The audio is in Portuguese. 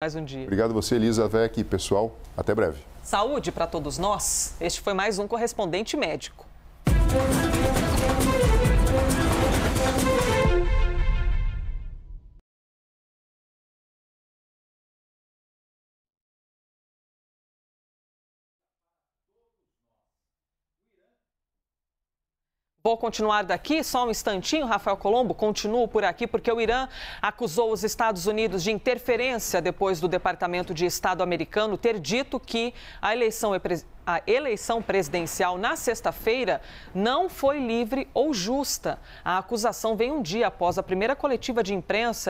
mais um dia. Obrigado você, Elisa Vec, pessoal. Até breve. Saúde para todos nós. Este foi mais um correspondente médico. Vou continuar daqui só um instantinho, Rafael Colombo. Continuo por aqui porque o Irã acusou os Estados Unidos de interferência depois do Departamento de Estado americano ter dito que a eleição é a eleição presidencial na sexta-feira não foi livre ou justa. A acusação vem um dia após a primeira coletiva de imprensa